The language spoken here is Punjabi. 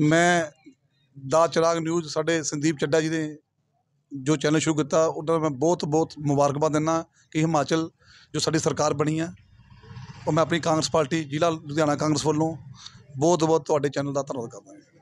ਮੈਂ ਦਾ ਚਰਾਗ ਨਿਊਜ਼ ਸਾਡੇ ਸੰਦੀਪ ਚੱਡਾ ਜੀ ਦੇ ਜੋ ਚੈਨਲ ਸ਼ੁਰੂ ਕੀਤਾ ਉਹਨਾਂ ਨੂੰ ਮੈਂ ਬਹੁਤ ਬਹੁਤ ਮੁਬਾਰਕਬਾਦ ਦਿੰਦਾ ਕਿ ਹਿਮਾਚਲ ਜੋ ਸਾਡੀ ਸਰਕਾਰ ਬਣੀ ਹੈ ਉਹ ਮੈਂ ਆਪਣੀ ਕਾਂਗਰਸ ਪਾਰਟੀ ਜ਼ਿਲ੍ਹਾ ਲੁਧਿਆਣਾ ਕਾਂਗਰਸ ਵੱਲੋਂ ਬਹੁਤ ਬਹੁਤ ਤੁਹਾਡੇ ਚੈਨਲ ਦਾ ਧੰਨਵਾਦ ਕਰਦਾ ਹਾਂ